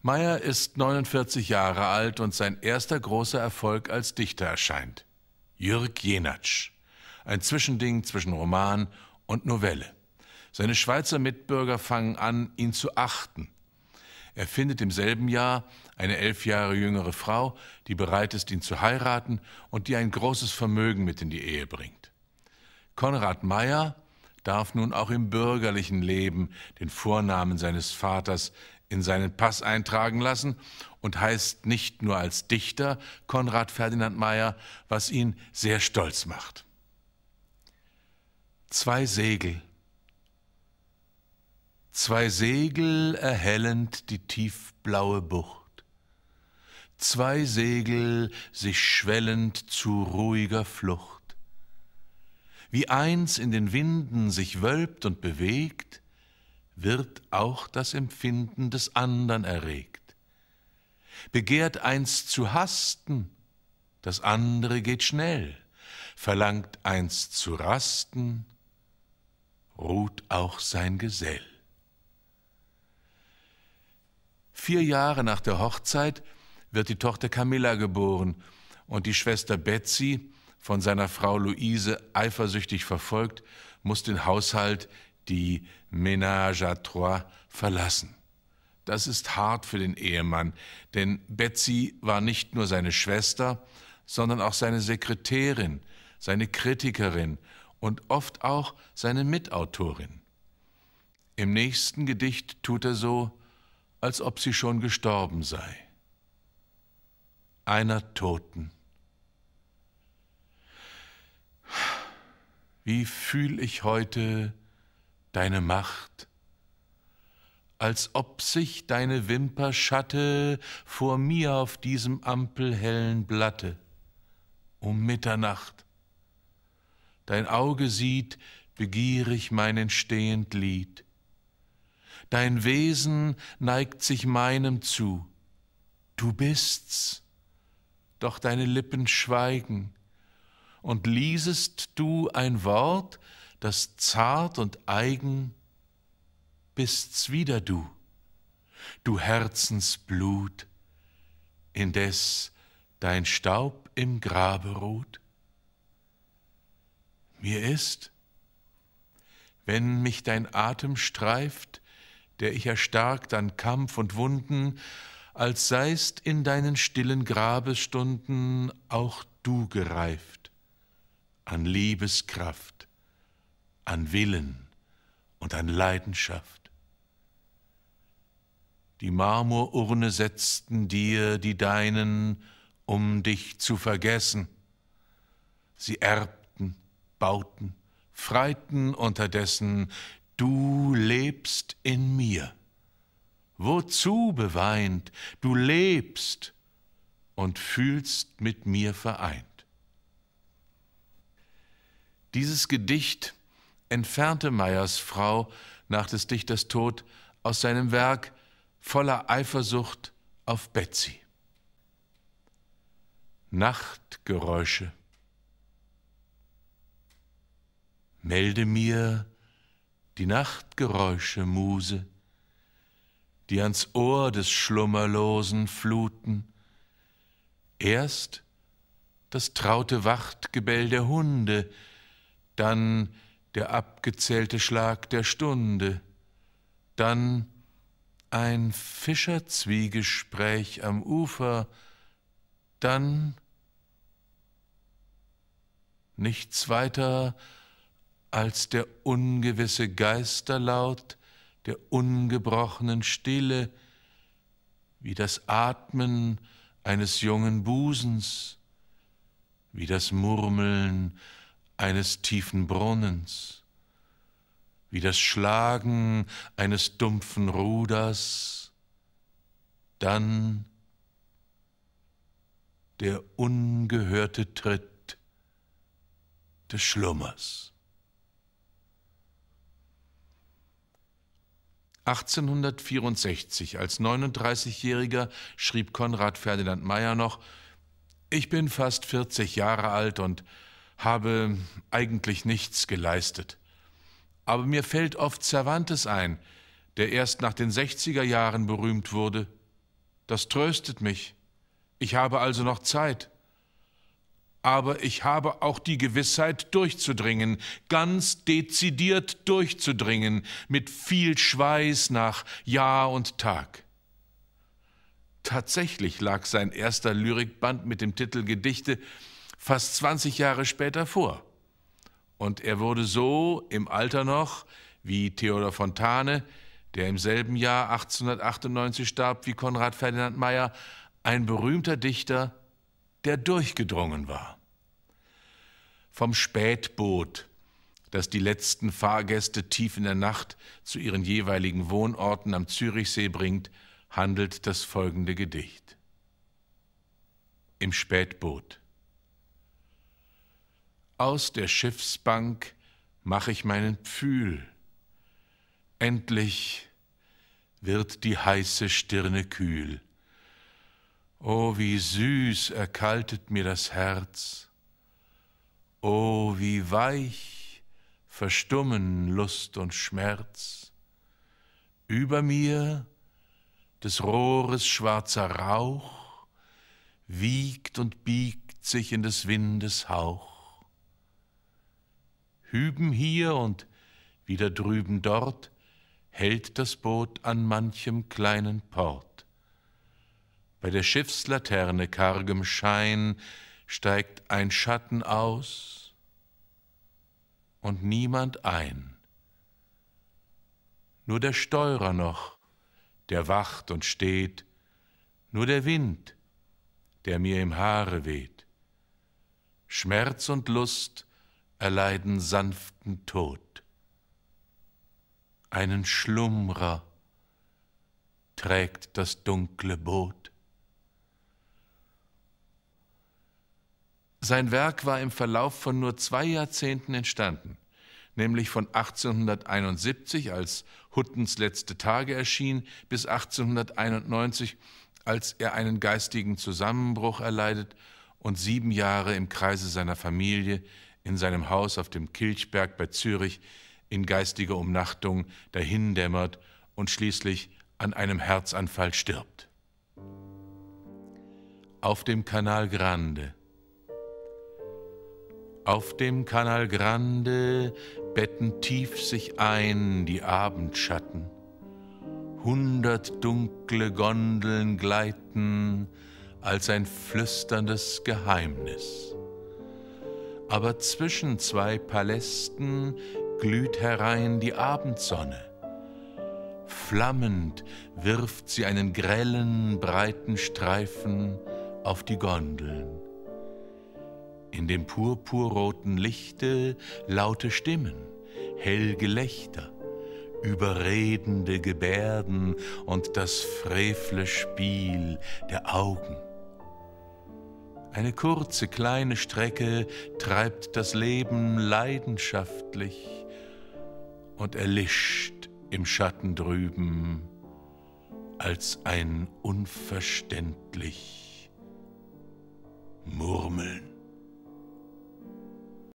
Meyer ist 49 Jahre alt und sein erster großer Erfolg als Dichter erscheint. Jürg Jenatsch. Ein Zwischending zwischen Roman und Novelle. Seine Schweizer Mitbürger fangen an, ihn zu achten. Er findet im selben Jahr eine elf Jahre jüngere Frau, die bereit ist, ihn zu heiraten und die ein großes Vermögen mit in die Ehe bringt. Konrad Meyer darf nun auch im bürgerlichen Leben den Vornamen seines Vaters in seinen Pass eintragen lassen und heißt nicht nur als Dichter Konrad Ferdinand Meyer, was ihn sehr stolz macht. Zwei Segel. Zwei Segel erhellend die tiefblaue Bucht. Zwei Segel sich schwellend zu ruhiger Flucht. Wie eins in den Winden sich wölbt und bewegt, wird auch das Empfinden des andern erregt. Begehrt eins zu hasten, das andere geht schnell. Verlangt eins zu rasten, ruht auch sein Gesell. Vier Jahre nach der Hochzeit wird die Tochter Camilla geboren und die Schwester Betsy, von seiner Frau Luise eifersüchtig verfolgt, muss den Haushalt die Ménage à Trois verlassen. Das ist hart für den Ehemann, denn Betsy war nicht nur seine Schwester, sondern auch seine Sekretärin, seine Kritikerin und oft auch seine Mitautorin. Im nächsten Gedicht tut er so, als ob sie schon gestorben sei. Einer Toten. Wie fühl ich heute deine Macht, als ob sich deine Wimper Schatte vor mir auf diesem ampelhellen Blatte um Mitternacht. Dein Auge sieht begierig mein entstehend Lied. Dein Wesen neigt sich meinem zu. Du bist's, doch deine Lippen schweigen. Und liesest du ein Wort, das zart und eigen bist's wieder du, du Herzensblut, indes dein Staub im Grabe ruht? Mir ist, wenn mich dein Atem streift, der ich erstarkt an Kampf und Wunden, als seist in deinen stillen Grabestunden auch du gereift an Liebeskraft an Willen und an Leidenschaft. Die Marmorurne setzten dir die Deinen, um dich zu vergessen. Sie erbten, bauten, freiten unterdessen, du lebst in mir. Wozu beweint, du lebst und fühlst mit mir vereint. Dieses Gedicht entfernte Meyers Frau nach des Dichters Tod aus seinem Werk voller Eifersucht auf Betsy. Nachtgeräusche. Melde mir die Nachtgeräusche, Muse, die ans Ohr des Schlummerlosen fluten. Erst das traute Wachtgebell der Hunde, dann der abgezählte Schlag der Stunde, dann ein Fischerzwiegespräch am Ufer, dann nichts weiter als der ungewisse Geisterlaut der ungebrochenen Stille, wie das Atmen eines jungen Busens, wie das Murmeln eines tiefen Brunnens, wie das Schlagen eines dumpfen Ruders, dann der ungehörte Tritt des Schlummers. 1864 als 39-Jähriger schrieb Konrad Ferdinand Meyer noch, ich bin fast 40 Jahre alt und habe eigentlich nichts geleistet. Aber mir fällt oft Cervantes ein, der erst nach den 60er Jahren berühmt wurde. Das tröstet mich. Ich habe also noch Zeit. Aber ich habe auch die Gewissheit, durchzudringen, ganz dezidiert durchzudringen, mit viel Schweiß nach Jahr und Tag. Tatsächlich lag sein erster Lyrikband mit dem Titel Gedichte fast 20 Jahre später vor. Und er wurde so im Alter noch wie Theodor Fontane, der im selben Jahr 1898 starb wie Konrad Ferdinand Meyer, ein berühmter Dichter, der durchgedrungen war. Vom Spätboot, das die letzten Fahrgäste tief in der Nacht zu ihren jeweiligen Wohnorten am Zürichsee bringt, handelt das folgende Gedicht. Im Spätboot. Aus der Schiffsbank mach ich meinen Pfühl. Endlich wird die heiße Stirne kühl. O oh, wie süß erkaltet mir das Herz. O oh, wie weich verstummen Lust und Schmerz. Über mir des Rohres schwarzer Rauch wiegt und biegt sich in des Windes Hauch hüben hier und wieder drüben dort, hält das Boot an manchem kleinen Port. Bei der Schiffslaterne kargem Schein steigt ein Schatten aus und niemand ein. Nur der Steurer noch, der wacht und steht, nur der Wind, der mir im Haare weht. Schmerz und Lust erleiden sanften Tod. Einen Schlummerer trägt das dunkle Boot. Sein Werk war im Verlauf von nur zwei Jahrzehnten entstanden, nämlich von 1871, als Huttens letzte Tage erschien, bis 1891, als er einen geistigen Zusammenbruch erleidet und sieben Jahre im Kreise seiner Familie in seinem Haus auf dem Kilchberg bei Zürich in geistiger Umnachtung dahindämmert und schließlich an einem Herzanfall stirbt. Auf dem Canal Grande. Auf dem Canal Grande betten tief sich ein die Abendschatten. Hundert dunkle Gondeln gleiten als ein flüsterndes Geheimnis aber zwischen zwei Palästen glüht herein die Abendsonne. Flammend wirft sie einen grellen, breiten Streifen auf die Gondeln. In dem purpurroten Lichte laute Stimmen, hell Gelächter, überredende Gebärden und das frevle Spiel der Augen. Eine kurze kleine Strecke treibt das Leben leidenschaftlich und erlischt im Schatten drüben als ein unverständlich Murmeln.